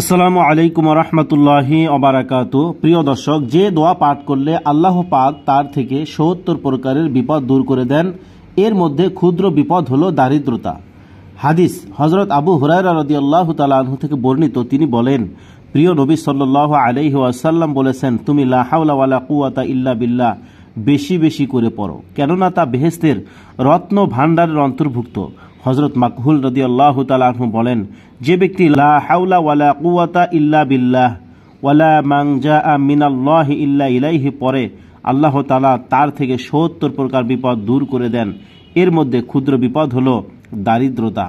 আসসালামু আলাইকুম রহমতুল্লাহি অবারাকাত প্রিয় দর্শক যে দোয়া পাঠ করলে আল্লাহ পাক তার থেকে সত্তর প্রকারের বিপদ দূর করে দেন এর মধ্যে ক্ষুদ্র বিপদ হল দারিদ্রতা হাদিস হজরত আবু হুরায়রা রদি আল্লাহ তালাহু থেকে বর্ণিত তিনি বলেন প্রিয় নবী সাল্লাহ আলহি আসাল্লাম বলেছেন তুমি লাহাউলা কুয়াতা ইল্লা বিল্লাহ বেশি বেশি করে পড়ো কেননা তা বেহেস্তের রত্ন ভাণ্ডারের অন্তর্ভুক্ত হজরত মাকহুল রদি আল্লাহ তালু বলেন যে ব্যক্তি লা হাউলা ওয়ালা কুয়াতা ইল্লা বিল্লাহ ওয়ালা মাংজা আ মিনাল্লাহ ইল্লা ইলাইহি পরে আল্লাহ তালা তার থেকে সত্তর প্রকার বিপদ দূর করে দেন এর মধ্যে ক্ষুদ্র বিপদ হলো দারিদ্রতা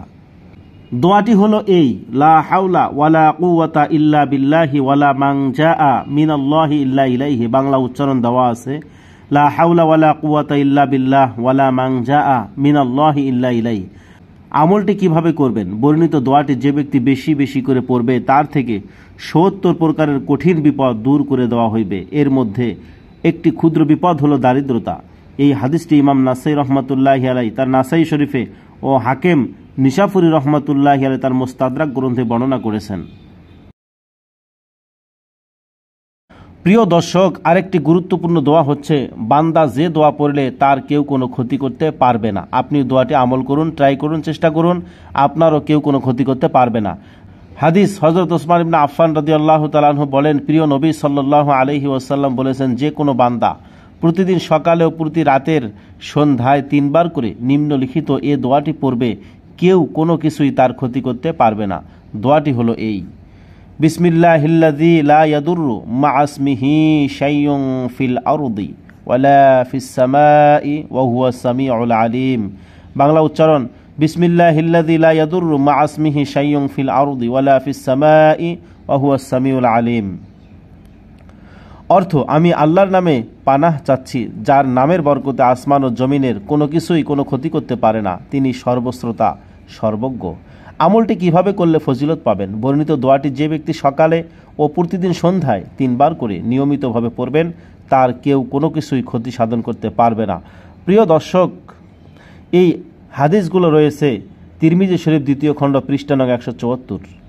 দোয়াটি হলো এই লা হাউলা ওয়ালা কুয়াতা ইল্লা বিল্লাহি ওয়ালা মাংজা আ মিনাল্লাহি ইল্লা ইলাইহি বাংলা উচ্চারণ দেওয়া আছে লা হাউলা ওয়ালা কুয়াতা ইল্লা বিল্লাহ ওয়ালা মাংজা জা আ ইল্লা ইলাই আমলটি কিভাবে করবেন বর্ণিত দোয়াটি যে ব্যক্তি বেশি বেশি করে পড়বে তার থেকে সত্তর প্রকারের কঠিন বিপদ দূর করে দেওয়া হইবে এর মধ্যে একটি ক্ষুদ্র বিপদ হলো দারিদ্রতা এই হাদিসটি ইমাম নাসাই রহমতুল্লাহ আলাই তার নাসাই শরীফে ও হাকেম নিশাফুরি রহমতুল্লাহ আলাই তার মোস্তাদ্রাক গ্রন্থে বর্ণনা করেছেন প্রিয় দর্শক আরেকটি গুরুত্বপূর্ণ দোয়া হচ্ছে বান্দা যে দোয়া পড়লে তার কেউ কোনো ক্ষতি করতে পারবে না আপনি দোয়াটি আমল করুন ট্রাই করুন চেষ্টা করুন আপনারও কেউ কোনো ক্ষতি করতে পারবে না হাদিস হজরত ওসমান ইবনা আফফান রদি আল্লাহ তালাহ বলেন প্রিয় নবী সাল্লাহ আলহি ওসাল্লাম বলেছেন যে কোনো বান্দা প্রতিদিন সকালে ও প্রতি রাতের সন্ধ্যায় তিনবার করে নিম্নলিখিত এ দোয়াটি পড়বে কেউ কোনো কিছুই তার ক্ষতি করতে পারবে না দোয়াটি হলো এই বিসমিল্লাহিল্লাজি লা ইয়াদুরু মা আসমিহি শাইয়ুন ফিল আরদি ওয়ালা ফিস সামাই ওয়া হুয়া সামিউল আলিম বাংলা উচ্চারণ হিল্লাদি লা ইয়াদুরু মা আসমিহি শাইয়ুন ফিল আরদি ওয়ালা ফিস সামাই ওয়া হুয়া সামিউল আলিম অর্থ আমি আল্লাহর নামে পানাহ চাচ্ছি যার নামের বরকতে আসমান ও জমিনের কোনো কিছুই কোনো ক্ষতি করতে পারে না তিনি সর্বশ্রোতা সর্বজ্ঞ আমলটি কিভাবে করলে ফজিলত পাবেন বর্ণিত দোয়াটি যে ব্যক্তি সকালে ও প্রতিদিন সন্ধ্যায় তিনবার করে নিয়মিতভাবে পড়বেন তার কেউ কোনো কিছুই ক্ষতি সাধন করতে পারবে না প্রিয় দর্শক এই হাদিসগুলো রয়েছে তিরমিজি শরীফ দ্বিতীয় খণ্ড পৃষ্ঠানগ একশো চুয়াত্তর